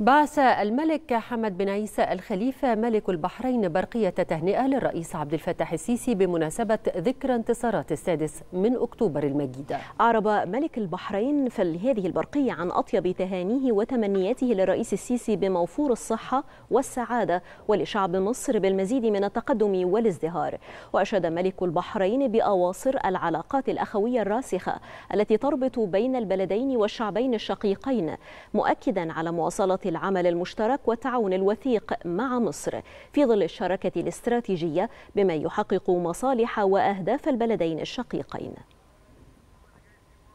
بعث الملك حمد بن عيسى الخليفة ملك البحرين برقية تهنئة للرئيس عبد الفتاح السيسي بمناسبة ذكرى انتصارات السادس من أكتوبر المجيدة أعرب ملك البحرين في هذه البرقية عن أطيب تهانيه وتمنياته للرئيس السيسي بموفور الصحة والسعادة ولشعب مصر بالمزيد من التقدم والازدهار وأشاد ملك البحرين بأواصر العلاقات الأخوية الراسخة التي تربط بين البلدين والشعبين الشقيقين مؤكدا على مواصلة العمل المشترك والتعاون الوثيق مع مصر في ظل الشراكة الاستراتيجية بما يحقق مصالح وأهداف البلدين الشقيقين